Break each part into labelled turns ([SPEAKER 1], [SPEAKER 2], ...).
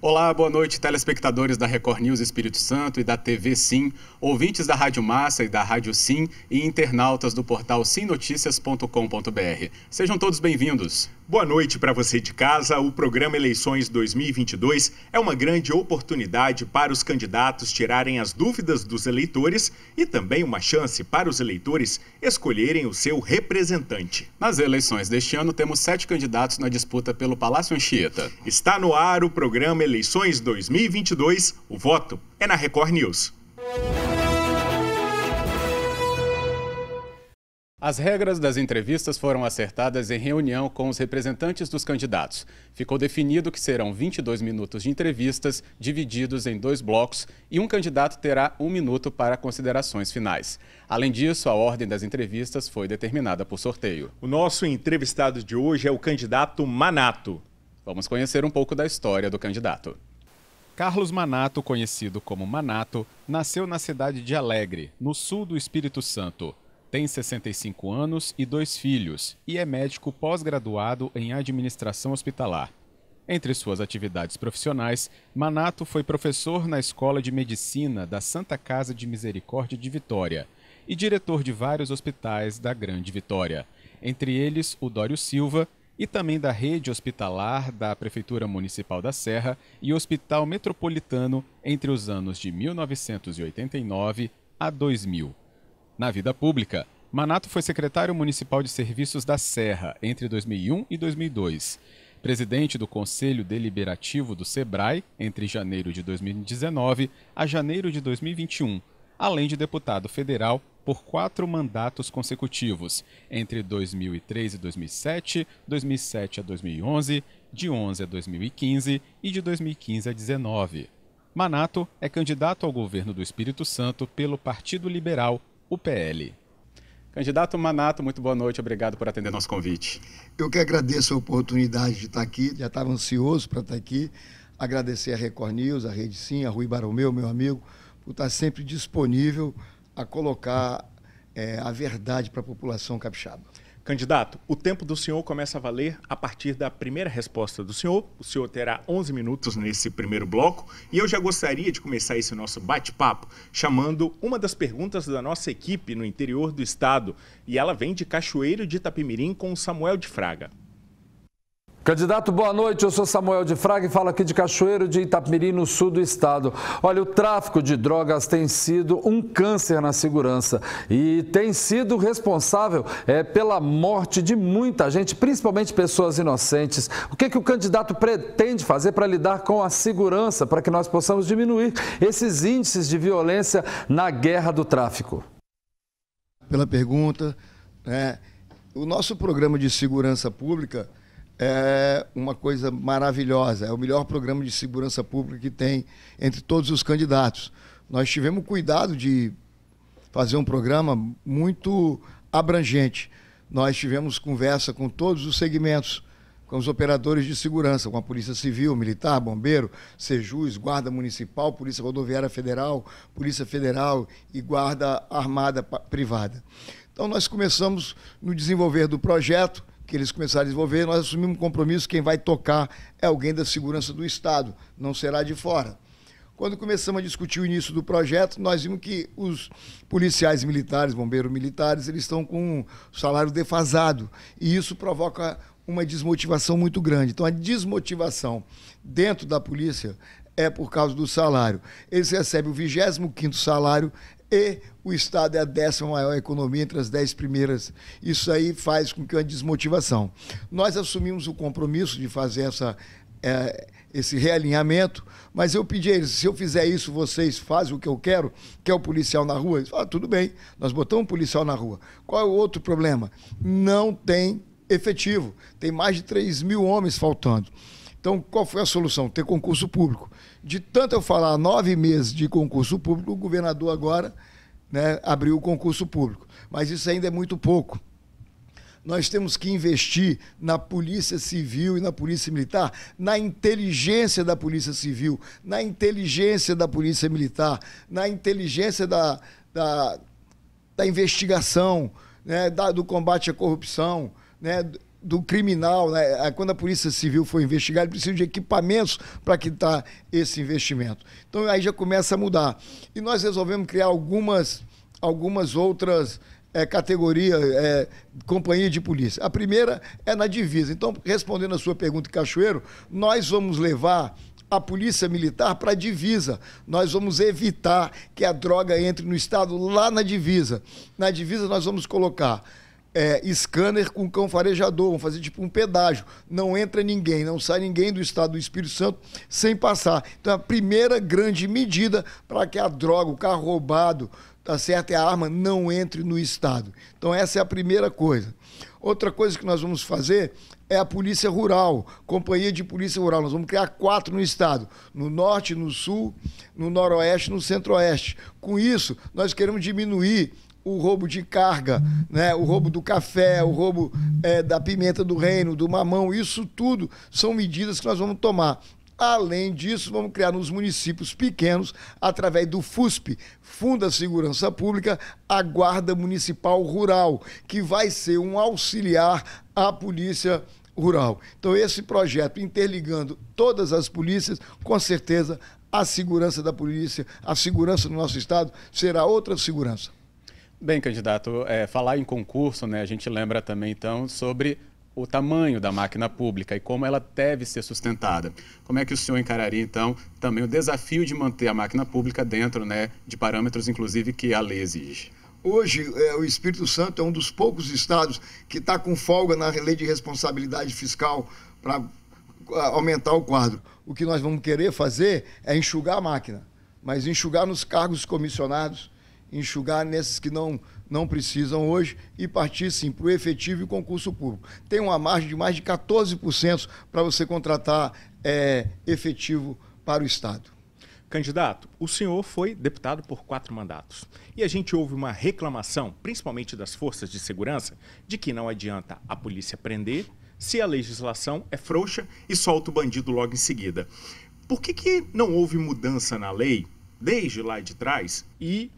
[SPEAKER 1] Olá, boa noite, telespectadores da Record News Espírito Santo e da TV Sim, ouvintes da Rádio Massa e da Rádio Sim e internautas do portal simnoticias.com.br. Sejam todos bem-vindos.
[SPEAKER 2] Boa noite para você de casa. O programa Eleições 2022 é uma grande oportunidade para os candidatos tirarem as dúvidas dos eleitores e também uma chance para os eleitores escolherem o seu representante. Nas eleições deste ano, temos sete candidatos na disputa pelo Palácio Anchieta. Está no ar o programa Eleições 2022. O voto é na Record News.
[SPEAKER 1] As regras das entrevistas foram acertadas em reunião com os representantes dos candidatos. Ficou definido que serão 22 minutos de entrevistas, divididos em dois blocos, e um candidato terá um minuto para considerações finais. Além disso, a ordem das entrevistas foi determinada por sorteio. O nosso entrevistado de hoje é o candidato Manato. Vamos conhecer um pouco da história do candidato. Carlos Manato, conhecido como Manato, nasceu na cidade de Alegre, no sul do Espírito Santo tem 65 anos e dois filhos e é médico pós-graduado em administração hospitalar. Entre suas atividades profissionais, Manato foi professor na Escola de Medicina da Santa Casa de Misericórdia de Vitória e diretor de vários hospitais da Grande Vitória, entre eles o Dório Silva e também da rede hospitalar da Prefeitura Municipal da Serra e Hospital Metropolitano entre os anos de 1989 a 2000. Na vida pública, Manato foi secretário municipal de serviços da Serra entre 2001 e 2002, presidente do Conselho Deliberativo do SEBRAE entre janeiro de 2019 a janeiro de 2021, além de deputado federal por quatro mandatos consecutivos, entre 2003 e 2007, 2007 a 2011, de 11 a 2015 e de 2015 a 2019. Manato é candidato ao governo do Espírito Santo pelo Partido Liberal UPL. Candidato Manato, muito boa noite, obrigado por atender nosso convite.
[SPEAKER 3] Eu que agradeço a oportunidade de estar aqui, já estava ansioso para estar aqui. Agradecer a Record News, a Rede Sim, a Rui Baromeu, meu amigo, por estar sempre disponível a colocar é, a verdade para a população capixaba. Candidato, o tempo do senhor começa a valer
[SPEAKER 2] a partir da primeira resposta do senhor. O senhor terá 11 minutos nesse primeiro bloco e eu já gostaria de começar esse nosso bate-papo chamando uma das perguntas da nossa equipe no interior do estado e ela vem de Cachoeiro de Itapemirim com o Samuel de Fraga.
[SPEAKER 3] Candidato, boa noite. Eu sou Samuel de Fraga e falo aqui de Cachoeiro de Itapemirim, no sul do estado. Olha, o tráfico de drogas tem sido um câncer na segurança e tem sido responsável é, pela morte de muita gente, principalmente pessoas inocentes. O que, é que o candidato pretende fazer para lidar com a segurança, para que nós possamos diminuir esses índices de violência na guerra do tráfico? Pela pergunta, é, o nosso programa de segurança pública é uma coisa maravilhosa. É o melhor programa de segurança pública que tem entre todos os candidatos. Nós tivemos cuidado de fazer um programa muito abrangente. Nós tivemos conversa com todos os segmentos, com os operadores de segurança, com a Polícia Civil, Militar, Bombeiro, Sejus, Guarda Municipal, Polícia Rodoviária Federal, Polícia Federal e Guarda Armada Privada. Então, nós começamos no desenvolver do projeto que eles começaram a desenvolver, nós assumimos um compromisso: quem vai tocar é alguém da segurança do Estado, não será de fora. Quando começamos a discutir o início do projeto, nós vimos que os policiais militares, bombeiros militares, eles estão com um salário defasado. E isso provoca uma desmotivação muito grande. Então, a desmotivação dentro da polícia é por causa do salário. Eles recebem o 25º salário e o Estado é a décima maior economia entre as dez primeiras. Isso aí faz com que uma desmotivação. Nós assumimos o compromisso de fazer essa, é, esse realinhamento, mas eu pedi a eles, se eu fizer isso, vocês fazem o que eu quero, quer o policial na rua? Eles falaram, ah, tudo bem, nós botamos um policial na rua. Qual é o outro problema? Não tem efetivo, tem mais de 3 mil homens faltando. Então, qual foi a solução? Ter concurso público. De tanto eu falar nove meses de concurso público, o governador agora né, abriu o concurso público. Mas isso ainda é muito pouco. Nós temos que investir na Polícia Civil e na Polícia Militar, na inteligência da Polícia Civil, na inteligência da Polícia Militar, na inteligência da, da, da investigação, né, da, do combate à corrupção, né, do criminal, né? Ah, quando a Polícia Civil for investigar, ele precisa de equipamentos para quitar esse investimento. Então aí já começa a mudar. E nós resolvemos criar algumas, algumas outras é, é, companhia de polícia. A primeira é na divisa. Então, respondendo a sua pergunta, Cachoeiro, nós vamos levar a polícia militar para a divisa. Nós vamos evitar que a droga entre no estado lá na divisa. Na divisa nós vamos colocar é, scanner com cão farejador, vão fazer tipo um pedágio. Não entra ninguém, não sai ninguém do estado do Espírito Santo sem passar. Então, a primeira grande medida para que a droga, o carro roubado, tá certo? E a arma não entre no estado. Então, essa é a primeira coisa. Outra coisa que nós vamos fazer é a Polícia Rural, Companhia de Polícia Rural. Nós vamos criar quatro no estado: no norte, no sul, no noroeste e no centro-oeste. Com isso, nós queremos diminuir o roubo de carga, né? o roubo do café, o roubo é, da pimenta do reino, do mamão, isso tudo são medidas que nós vamos tomar. Além disso, vamos criar nos municípios pequenos, através do FUSP, Fundo da Segurança Pública, a Guarda Municipal Rural, que vai ser um auxiliar à Polícia Rural. Então, esse projeto interligando todas as polícias, com certeza, a segurança da polícia, a segurança do nosso Estado será outra segurança. Bem,
[SPEAKER 1] candidato, é, falar em concurso, né, a gente lembra também, então, sobre o tamanho da máquina pública e como ela deve ser sustentada. Como é que o senhor encararia, então, também o desafio de manter a máquina pública dentro né, de parâmetros, inclusive, que a lei exige?
[SPEAKER 3] Hoje, é, o Espírito Santo é um dos poucos estados que está com folga na lei de responsabilidade fiscal para aumentar o quadro. O que nós vamos querer fazer é enxugar a máquina, mas enxugar nos cargos comissionados enxugar nesses que não, não precisam hoje e partir sim para o efetivo e concurso público. Tem uma margem de mais de 14% para você contratar é, efetivo para o Estado. Candidato, o senhor foi deputado por quatro mandatos. E a gente ouve uma reclamação,
[SPEAKER 2] principalmente das forças de segurança, de que não adianta a polícia prender se a legislação é frouxa e solta o bandido logo em seguida. Por que, que não houve mudança na lei desde lá de trás e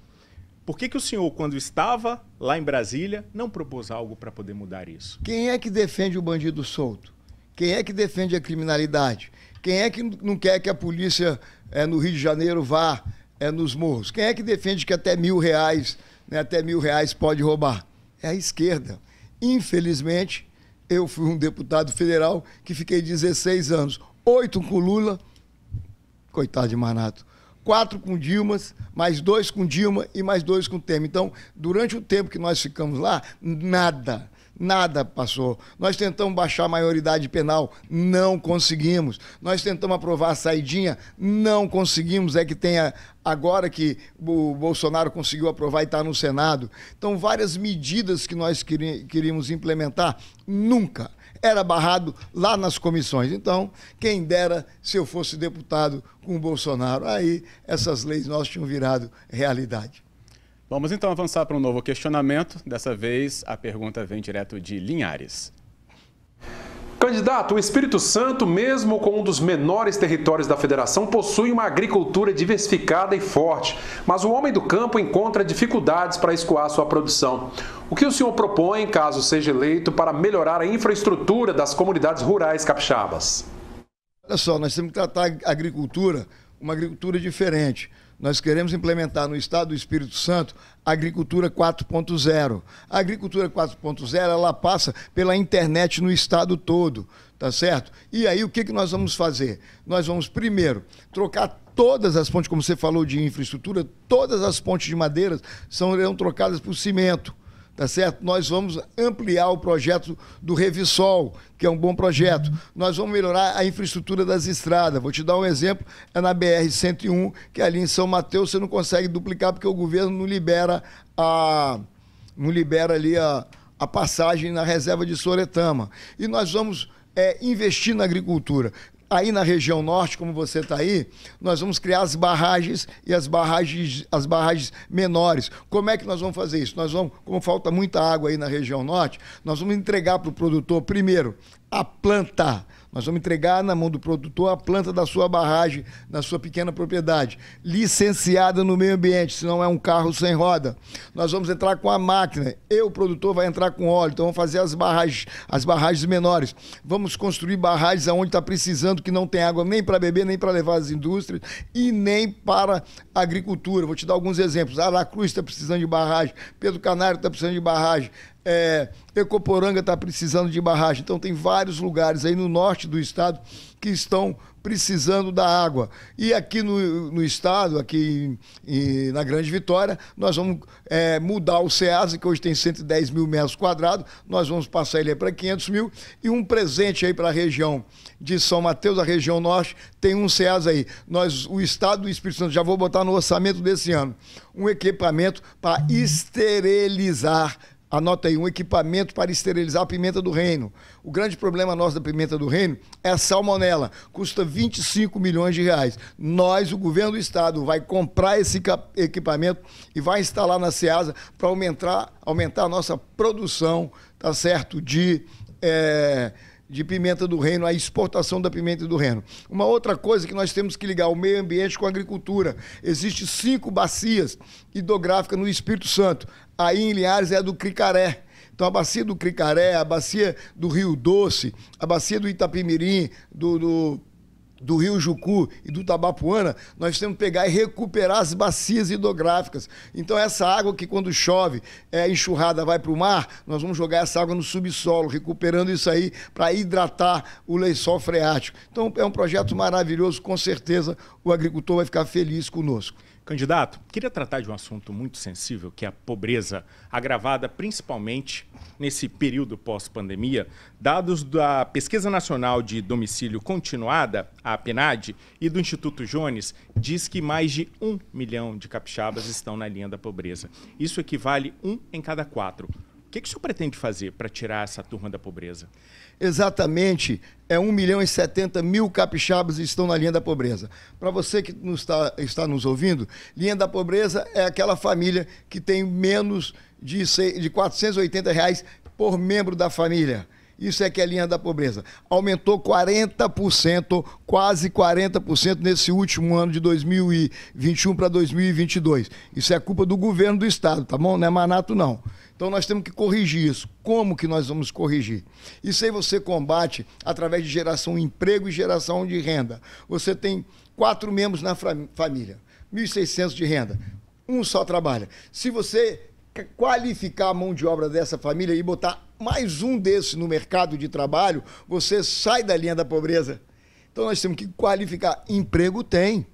[SPEAKER 2] por que, que o senhor, quando estava lá em Brasília, não propôs algo para poder mudar isso?
[SPEAKER 3] Quem é que defende o bandido solto? Quem é que defende a criminalidade? Quem é que não quer que a polícia é, no Rio de Janeiro vá é, nos morros? Quem é que defende que até mil reais, né, até mil reais pode roubar? É a esquerda. Infelizmente, eu fui um deputado federal que fiquei 16 anos, oito com Lula, coitado de Manato, quatro com Dilmas, mais dois com Dilma e mais dois com Temer. Então, durante o tempo que nós ficamos lá, nada. Nada passou. Nós tentamos baixar a maioridade penal, não conseguimos. Nós tentamos aprovar a saidinha, não conseguimos. É que tenha agora que o Bolsonaro conseguiu aprovar e está no Senado. Então, várias medidas que nós queríamos implementar, nunca era barrado lá nas comissões. Então, quem dera se eu fosse deputado com o Bolsonaro, aí essas leis nós tinham virado realidade. Vamos então avançar para um novo
[SPEAKER 1] questionamento. Dessa vez, a pergunta vem direto de Linhares. Candidato, o Espírito Santo, mesmo com um dos menores territórios da federação, possui uma agricultura diversificada e forte, mas o homem do campo encontra dificuldades para escoar sua produção. O que o senhor propõe, caso seja eleito, para melhorar a infraestrutura das comunidades rurais capixabas?
[SPEAKER 3] Olha só, nós temos que tratar a agricultura, uma agricultura diferente. Nós queremos implementar no estado do Espírito Santo a agricultura 4.0. A agricultura 4.0 ela passa pela internet no estado todo, tá certo? E aí o que, que nós vamos fazer? Nós vamos primeiro trocar todas as pontes, como você falou de infraestrutura, todas as pontes de madeira serão trocadas por cimento tá certo? Nós vamos ampliar o projeto do Revisol, que é um bom projeto. Nós vamos melhorar a infraestrutura das estradas. Vou te dar um exemplo, é na BR-101, que é ali em São Mateus você não consegue duplicar porque o governo não libera a não libera ali a, a passagem na reserva de Soretama. E nós vamos é, investir na agricultura aí na região norte, como você está aí, nós vamos criar as barragens e as barragens, as barragens menores. Como é que nós vamos fazer isso? Nós vamos, como falta muita água aí na região norte, nós vamos entregar para o produtor, primeiro, a planta nós vamos entregar na mão do produtor a planta da sua barragem, na sua pequena propriedade, licenciada no meio ambiente, se não é um carro sem roda. Nós vamos entrar com a máquina. Eu, produtor, vai entrar com óleo. Então vamos fazer as barragens, as barragens menores. Vamos construir barragens aonde está precisando que não tem água nem para beber, nem para levar às indústrias e nem para a agricultura. Vou te dar alguns exemplos. Aracruz está precisando de barragem, Pedro Canário está precisando de barragem, é, Ecoporanga está precisando de barragem. Então, tem vários lugares aí no norte do estado que estão precisando da água. E aqui no, no estado, aqui em, em, na Grande Vitória, nós vamos é, mudar o SEASA, que hoje tem 110 mil metros quadrados, nós vamos passar ele para 500 mil. E um presente aí para a região de São Mateus, a região norte, tem um SEASA aí. Nós, o estado do Espírito Santo, já vou botar no orçamento desse ano, um equipamento para esterilizar Anota aí, um equipamento para esterilizar a pimenta do reino. O grande problema nosso da pimenta do reino é a salmonela. Custa 25 milhões de reais. Nós, o governo do estado, vai comprar esse equipamento e vai instalar na SEASA para aumentar, aumentar a nossa produção, tá certo? De. É de pimenta do reino, a exportação da pimenta do reino. Uma outra coisa que nós temos que ligar o meio ambiente com a agricultura. Existem cinco bacias hidrográficas no Espírito Santo. Aí em Linhares é a do Cricaré. Então a bacia do Cricaré, a bacia do Rio Doce, a bacia do Itapimirim, do, do do Rio Jucu e do Tabapuana, nós temos que pegar e recuperar as bacias hidrográficas. Então, essa água que quando chove, é enxurrada, vai para o mar, nós vamos jogar essa água no subsolo, recuperando isso aí para hidratar o lençol freático. Então, é um projeto maravilhoso, com certeza o agricultor vai ficar feliz conosco. Candidato, queria tratar de um assunto muito sensível, que é a pobreza,
[SPEAKER 2] agravada principalmente nesse período pós-pandemia. Dados da Pesquisa Nacional de Domicílio Continuada, a PNAD, e do Instituto Jones, diz que mais de um milhão de capixabas estão na linha da pobreza. Isso equivale um em cada quatro. O que, que o senhor pretende fazer para tirar essa turma da pobreza?
[SPEAKER 3] Exatamente, é 1 milhão e 70 mil capixabas estão na linha da pobreza. Para você que nos está nos ouvindo, linha da pobreza é aquela família que tem menos de, de 480 reais por membro da família. Isso é que é a linha da pobreza. Aumentou 40%, quase 40% nesse último ano de 2021 para 2022. Isso é culpa do governo do estado, tá bom? Não é manato não. Então nós temos que corrigir isso. Como que nós vamos corrigir? Isso aí você combate através de geração de emprego e geração de renda. Você tem quatro membros na família, 1.600 de renda. Um só trabalha. Se você qualificar a mão de obra dessa família e botar mais um desse no mercado de trabalho, você sai da linha da pobreza. Então nós temos que qualificar. Emprego tem.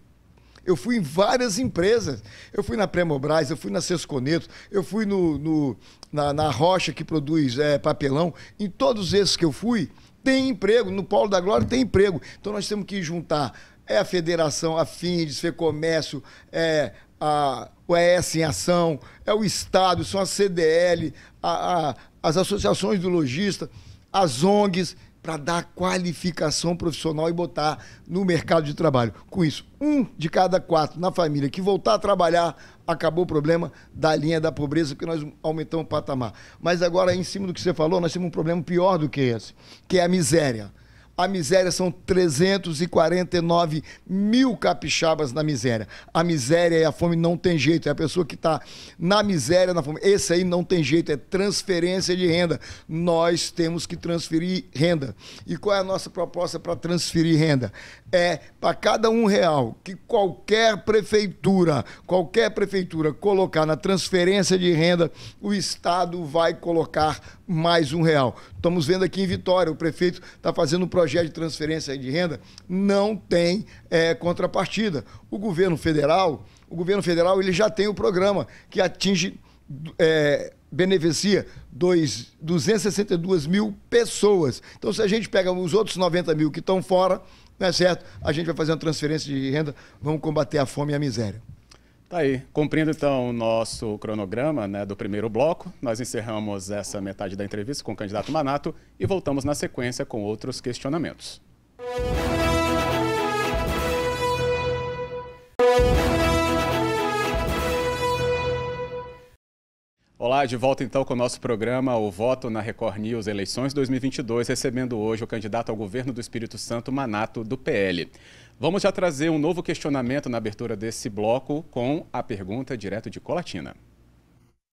[SPEAKER 3] Eu fui em várias empresas. Eu fui na Premobras, eu fui na Sesconeto, eu fui no, no na, na, Rocha, que produz é, papelão. Em todos esses que eu fui, tem emprego. No Polo da Glória tem emprego. Então nós temos que juntar é a Federação, a FINDES, FEComércio, é a ES em ação, é o Estado, são a CDL, a, a as associações do lojista, as ONGs para dar qualificação profissional e botar no mercado de trabalho. Com isso, um de cada quatro na família que voltar a trabalhar, acabou o problema da linha da pobreza, porque nós aumentamos o patamar. Mas agora, em cima do que você falou, nós temos um problema pior do que esse, que é a miséria. A miséria são 349 mil capixabas na miséria. A miséria e a fome não tem jeito. É a pessoa que está na miséria, na fome. Esse aí não tem jeito. É transferência de renda. Nós temos que transferir renda. E qual é a nossa proposta para transferir renda? É para cada um real que qualquer prefeitura, qualquer prefeitura colocar na transferência de renda, o Estado vai colocar mais um real. Estamos vendo aqui em Vitória, o prefeito está fazendo um projeto de transferência de renda, não tem é, contrapartida. O governo federal, o governo federal ele já tem o um programa que atinge, é, beneficia dois, 262 mil pessoas. Então, se a gente pega os outros 90 mil que estão fora, não é certo? A gente vai fazer uma transferência de renda, vamos combater a fome e a miséria.
[SPEAKER 1] Tá aí. Cumprindo então o nosso cronograma né, do primeiro bloco, nós encerramos essa metade da entrevista com o candidato Manato e voltamos na sequência com outros questionamentos. Olá, de volta então com o nosso programa O Voto na Record News Eleições 2022, recebendo hoje o candidato ao governo do Espírito Santo, Manato, do PL. Vamos já trazer um novo questionamento na abertura desse bloco com a pergunta direto de Colatina.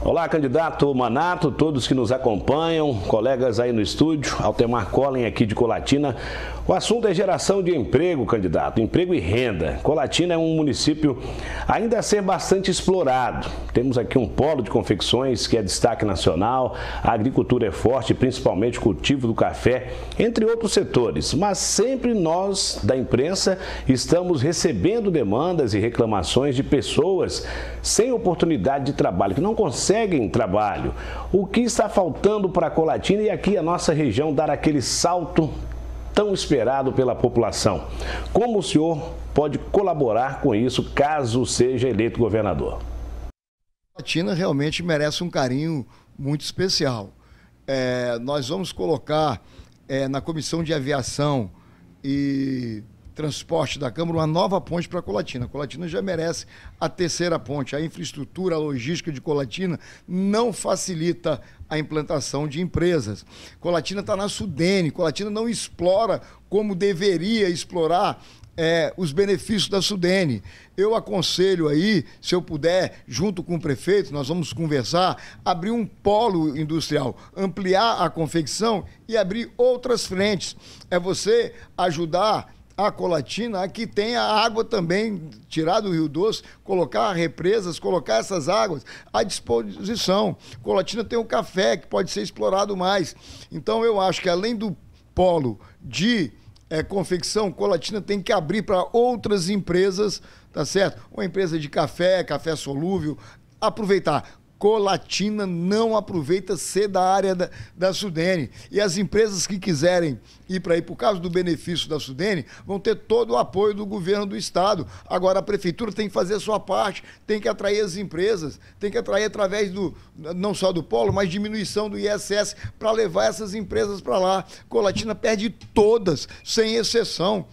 [SPEAKER 2] Olá, candidato Manato, todos que nos acompanham, colegas aí no estúdio, Altemar Collin aqui de Colatina. O assunto é geração de emprego, candidato, emprego e renda. Colatina é um município ainda a ser bastante explorado. Temos aqui um polo de confecções que é destaque nacional, a agricultura é forte, principalmente o cultivo do café, entre outros setores. Mas sempre nós, da imprensa, estamos recebendo demandas e reclamações de pessoas sem oportunidade de trabalho, que não conseguem conseguem trabalho. O que está faltando para Colatina e aqui a nossa região dar aquele salto tão esperado pela população? Como o senhor pode colaborar com isso caso seja eleito governador?
[SPEAKER 3] Colatina realmente merece um carinho muito especial. É, nós vamos colocar é, na comissão de aviação e Transporte da Câmara uma nova ponte para Colatina. Colatina já merece a terceira ponte. A infraestrutura, a logística de Colatina não facilita a implantação de empresas. Colatina está na Sudene, Colatina não explora como deveria explorar é, os benefícios da Sudene. Eu aconselho aí, se eu puder, junto com o prefeito, nós vamos conversar, abrir um polo industrial, ampliar a confecção e abrir outras frentes. É você ajudar a Colatina, aqui tem a água também, tirar do Rio Doce, colocar represas, colocar essas águas à disposição. Colatina tem o café, que pode ser explorado mais. Então, eu acho que além do polo de é, confecção, Colatina tem que abrir para outras empresas, tá certo? Uma empresa de café, café solúvel, aproveitar. Colatina não aproveita ser da área da, da Sudene. E as empresas que quiserem ir para aí, por causa do benefício da Sudene, vão ter todo o apoio do governo do Estado. Agora, a Prefeitura tem que fazer a sua parte, tem que atrair as empresas, tem que atrair através do, não só do polo, mas diminuição do ISS para levar essas empresas para lá. Colatina perde todas, sem exceção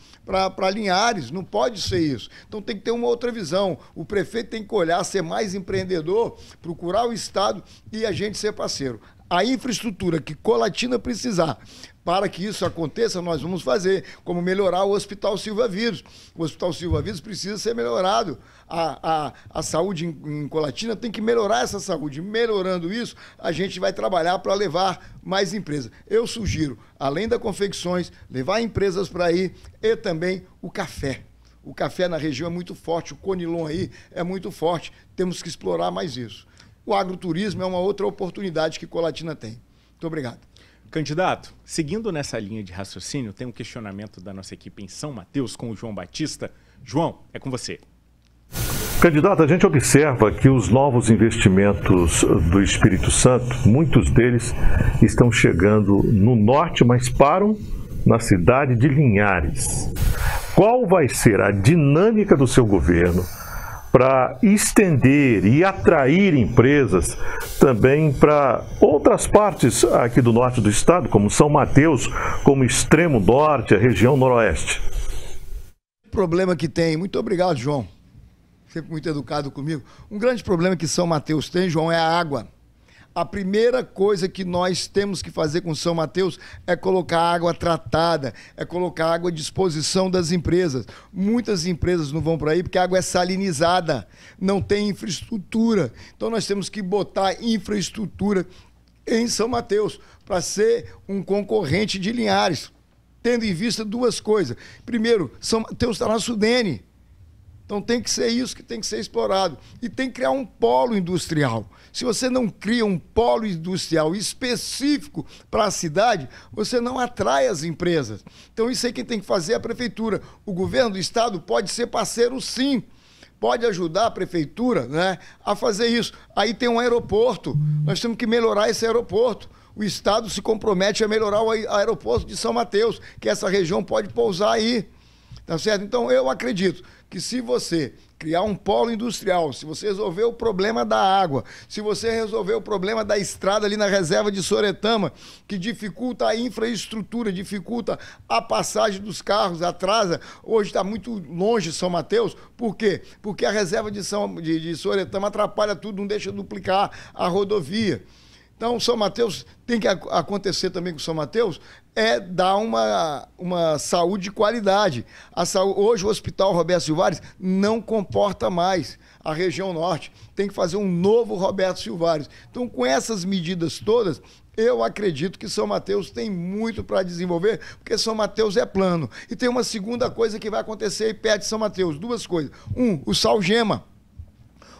[SPEAKER 3] para Linhares, não pode ser isso. Então tem que ter uma outra visão. O prefeito tem que olhar, ser mais empreendedor, procurar para o Estado e a gente ser parceiro. A infraestrutura que Colatina precisar para que isso aconteça, nós vamos fazer, como melhorar o Hospital Silva Vírus. O Hospital Silva Vírus precisa ser melhorado. A, a, a saúde em, em Colatina tem que melhorar essa saúde. Melhorando isso, a gente vai trabalhar para levar mais empresas. Eu sugiro, além das confecções, levar empresas para aí e também o café. O café na região é muito forte, o conilon aí é muito forte. Temos que explorar mais isso o agroturismo é uma outra oportunidade que Colatina tem. Muito obrigado. Candidato, seguindo nessa
[SPEAKER 2] linha de raciocínio, tem um questionamento da nossa equipe em São Mateus com o João Batista. João, é com você. Candidato, a gente observa que os novos investimentos do Espírito Santo, muitos deles estão chegando no norte, mas param na cidade de Linhares. Qual vai ser a dinâmica do seu governo para estender e atrair empresas também para outras partes aqui do norte do estado, como São Mateus, como extremo norte, a região noroeste?
[SPEAKER 3] Problema que tem. Muito obrigado, João. Sempre muito educado comigo. Um grande problema que São Mateus tem, João, é a água. A primeira coisa que nós temos que fazer com São Mateus é colocar água tratada, é colocar água à disposição das empresas. Muitas empresas não vão para aí porque a água é salinizada, não tem infraestrutura. Então nós temos que botar infraestrutura em São Mateus para ser um concorrente de Linhares, tendo em vista duas coisas. Primeiro, São Mateus está na Sudene. Então tem que ser isso que tem que ser explorado. E tem que criar um polo industrial. Se você não cria um polo industrial específico para a cidade, você não atrai as empresas. Então isso aí quem tem que fazer é a prefeitura. O governo do estado pode ser parceiro sim pode ajudar a prefeitura né, a fazer isso. Aí tem um aeroporto, nós temos que melhorar esse aeroporto. O Estado se compromete a melhorar o aeroporto de São Mateus, que essa região pode pousar aí. Tá certo? Então, eu acredito que se você criar um polo industrial, se você resolver o problema da água, se você resolver o problema da estrada ali na reserva de Soretama, que dificulta a infraestrutura, dificulta a passagem dos carros, atrasa. Hoje está muito longe São Mateus, por quê? Porque a reserva de, São, de, de Soretama atrapalha tudo, não deixa duplicar a rodovia. Então, o São Mateus tem que acontecer também com o São Mateus é dar uma, uma saúde de qualidade. A saúde, hoje o Hospital Roberto Silvares não comporta mais a região norte. Tem que fazer um novo Roberto Silvares. Então, com essas medidas todas, eu acredito que São Mateus tem muito para desenvolver, porque São Mateus é plano. E tem uma segunda coisa que vai acontecer aí perto de São Mateus, duas coisas. Um, o Salgema.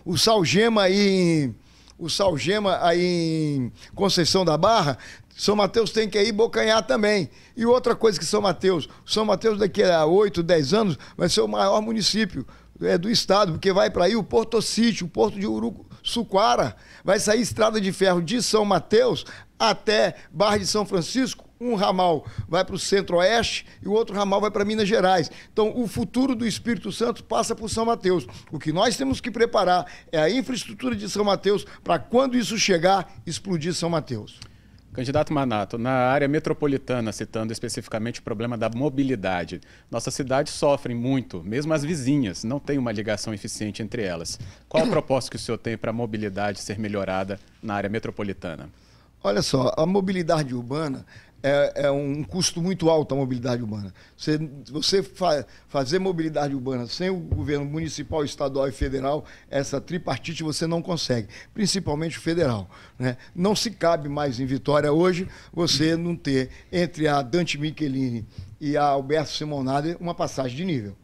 [SPEAKER 3] O Salgema aí em o Salgema aí em Conceição da Barra, São Mateus tem que ir bocanhar também. E outra coisa que São Mateus, São Mateus daqui a 8, 10 anos vai ser o maior município é, do estado, porque vai para aí o Porto Sítio, o Porto de Urucu, Suquara, vai sair estrada de ferro de São Mateus até Barra de São Francisco, um ramal vai para o centro-oeste e o outro ramal vai para Minas Gerais. Então, o futuro do Espírito Santo passa por São Mateus. O que nós temos que preparar é a infraestrutura de São Mateus para quando isso chegar, explodir São Mateus.
[SPEAKER 1] Candidato Manato, na área metropolitana, citando especificamente o problema da mobilidade, nossas cidades sofrem muito, mesmo as vizinhas, não tem uma ligação eficiente entre elas. Qual a proposta que o senhor tem para a mobilidade ser melhorada na área metropolitana?
[SPEAKER 3] Olha só, a mobilidade urbana é, é, um custo muito alto a mobilidade urbana. Você, você fa, fazer mobilidade urbana sem o governo municipal, estadual e federal, essa tripartite você não consegue, principalmente o federal. Né? Não se cabe mais em Vitória hoje você não ter entre a Dante Michelini e a Alberto Simonade uma passagem de nível.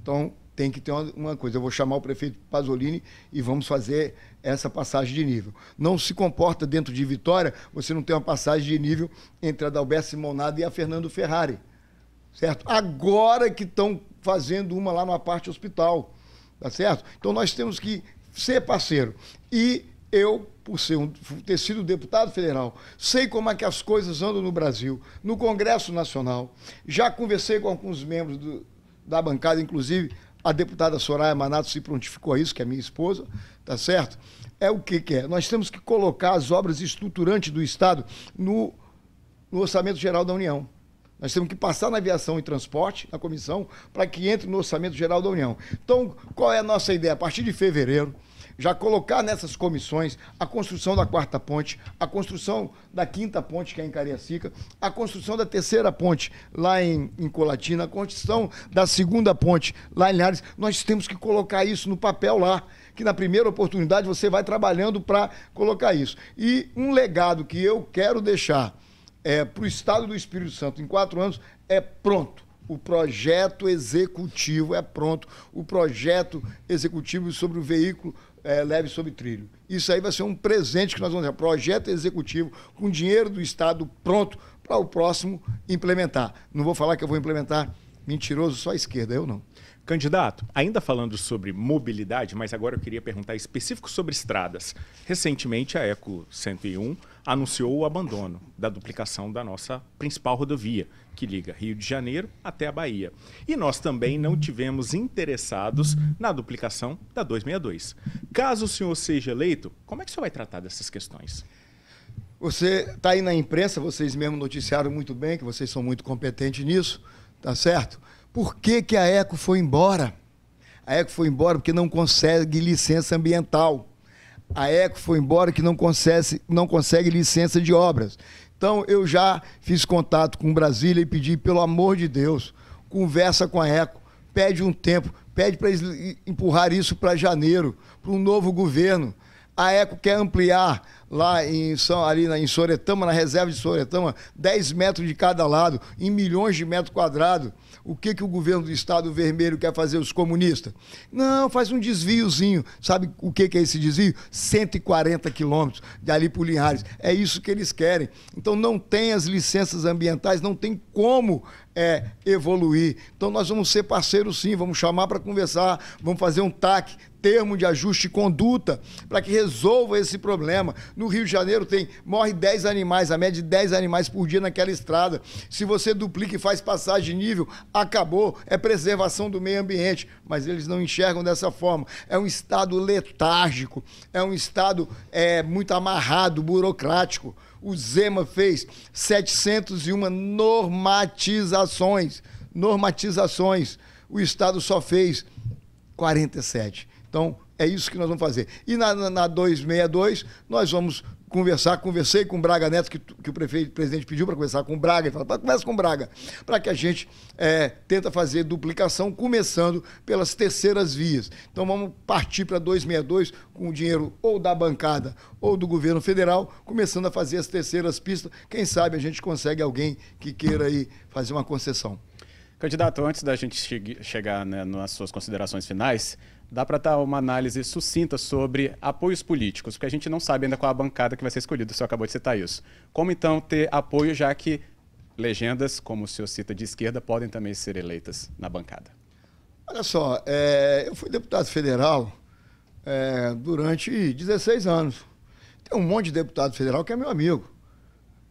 [SPEAKER 3] Então, tem que ter uma, uma coisa. Eu vou chamar o prefeito Pasolini e vamos fazer essa passagem de nível. Não se comporta dentro de Vitória, você não tem uma passagem de nível entre a Dalberto Simonada e a Fernando Ferrari. Certo? Agora que estão fazendo uma lá na parte hospital. Tá certo? Então nós temos que ser parceiro. E eu, por ser um, ter sido deputado federal, sei como é que as coisas andam no Brasil, no Congresso Nacional. Já conversei com alguns membros do, da bancada, inclusive a deputada Soraya Manato se prontificou a isso, que é minha esposa, tá certo? É o que, que é? Nós temos que colocar as obras estruturantes do Estado no, no Orçamento Geral da União. Nós temos que passar na aviação e transporte, na comissão, para que entre no Orçamento Geral da União. Então, qual é a nossa ideia? A partir de fevereiro, já colocar nessas comissões a construção da quarta ponte, a construção da quinta ponte, que é em Cariacica, a construção da terceira ponte lá em, em Colatina, a construção da segunda ponte lá em Linhares. Nós temos que colocar isso no papel lá, que na primeira oportunidade você vai trabalhando para colocar isso. E um legado que eu quero deixar é, para o Estado do Espírito Santo em quatro anos é pronto. O projeto executivo é pronto. O projeto executivo sobre o veículo é, leve sobre trilho. Isso aí vai ser um presente que nós vamos ter, projeto executivo com dinheiro do Estado pronto para o próximo implementar. Não vou falar que eu vou implementar mentiroso só a esquerda, eu não. Candidato, ainda falando sobre mobilidade,
[SPEAKER 2] mas agora eu queria perguntar específico sobre estradas. Recentemente, a ECO 101 anunciou o abandono da duplicação da nossa principal rodovia, que liga Rio de Janeiro até a Bahia. E nós também não tivemos interessados na duplicação da 262. Caso o senhor seja eleito, como é que o senhor vai tratar dessas questões?
[SPEAKER 3] Você está aí na imprensa, vocês mesmo noticiaram muito bem, que vocês são muito competentes nisso, tá certo? Por que, que a ECO foi embora? A ECO foi embora porque não consegue licença ambiental. A ECO foi embora que não consegue, não consegue licença de obras. Então, eu já fiz contato com Brasília e pedi, pelo amor de Deus, conversa com a ECO, pede um tempo, pede para empurrar isso para janeiro, para um novo governo. A ECO quer ampliar lá em São, ali na, em Soretama, na reserva de Soretama, 10 metros de cada lado, em milhões de metros quadrados. O que, que o governo do Estado Vermelho quer fazer os comunistas? Não, faz um desviozinho. Sabe o que, que é esse desvio? 140 quilômetros de ali por Linhares. É isso que eles querem. Então não tem as licenças ambientais, não tem como é evoluir. Então nós vamos ser parceiros sim, vamos chamar para conversar, vamos fazer um TAC, termo de ajuste de conduta, para que resolva esse problema. No Rio de Janeiro tem morre 10 animais, a média de 10 animais por dia naquela estrada. Se você duplica e faz passagem de nível, acabou, é preservação do meio ambiente, mas eles não enxergam dessa forma. É um estado letárgico, é um estado é, muito amarrado, burocrático. O Zema fez 701 normatizações. Normatizações. O Estado só fez 47. Então, é isso que nós vamos fazer. E na, na, na 262, nós vamos conversar. Conversei com o Braga Neto, que, que o prefeito o presidente pediu para conversar com o Braga. Ele falou, conversa com o Braga, para que a gente é, tenta fazer duplicação, começando pelas terceiras vias. Então vamos partir para 262 com o dinheiro ou da bancada ou do governo federal, começando a fazer as terceiras pistas. Quem sabe a gente consegue alguém que queira aí fazer uma concessão.
[SPEAKER 1] Candidato, antes da gente chegar né, nas suas considerações finais, dá para dar tá uma análise sucinta sobre apoios políticos, porque a gente não sabe ainda qual a bancada que vai ser escolhida, o senhor acabou de citar isso. Como então ter apoio, já que legendas, como o senhor cita, de esquerda, podem também ser eleitas na bancada?
[SPEAKER 3] Olha só, é, eu fui deputado federal é, durante 16 anos. Tem um monte de deputado federal que é meu amigo.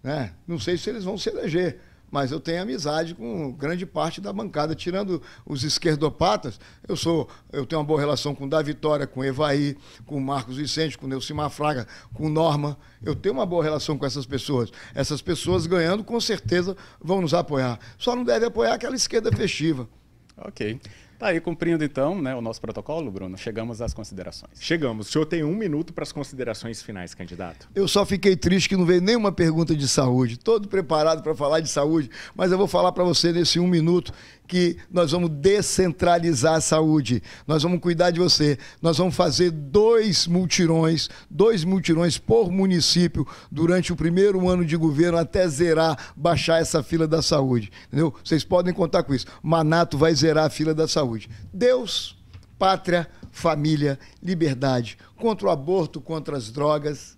[SPEAKER 3] Né? Não sei se eles vão se eleger mas eu tenho amizade com grande parte da bancada, tirando os esquerdopatas. Eu sou, eu tenho uma boa relação com o da Vitória, com o Evaí, com o Marcos Vicente, com o Nelson Fraga, com o Norma. Eu tenho uma boa relação com essas pessoas. Essas pessoas ganhando, com certeza, vão nos apoiar. Só não deve apoiar aquela esquerda festiva. Ok. Tá aí cumprindo então né, o nosso protocolo, Bruno. Chegamos às
[SPEAKER 2] considerações. Chegamos. O senhor tem um minuto para as considerações finais, candidato.
[SPEAKER 3] Eu só fiquei triste que não veio nenhuma pergunta de saúde. Todo preparado para falar de saúde, mas eu vou falar para você nesse um minuto que nós vamos descentralizar a saúde. Nós vamos cuidar de você. Nós vamos fazer dois multirões, dois multirões por município durante o primeiro ano de governo até zerar, baixar essa fila da saúde. Entendeu? Vocês podem contar com isso. Manato vai zerar a fila da saúde. Deus, pátria, família, liberdade, contra o aborto, contra as drogas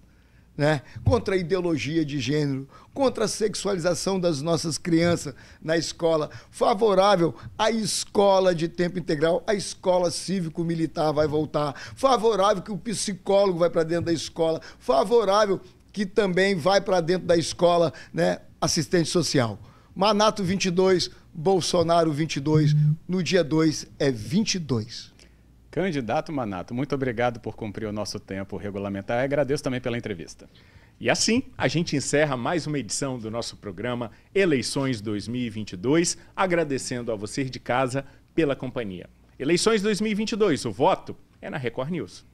[SPEAKER 3] né? contra a ideologia de gênero, contra a sexualização das nossas crianças na escola, favorável à escola de tempo integral, a escola cívico-militar vai voltar, favorável que o psicólogo vai para dentro da escola, favorável que também vai para dentro da escola né? assistente social. Manato 22, Bolsonaro 22, no dia 2 é 22. Candidato Manato,
[SPEAKER 1] muito
[SPEAKER 2] obrigado por cumprir o nosso tempo regulamentar e agradeço também pela entrevista. E assim, a gente encerra mais uma edição do nosso programa Eleições 2022, agradecendo a você de casa pela companhia. Eleições 2022, o voto é na Record News.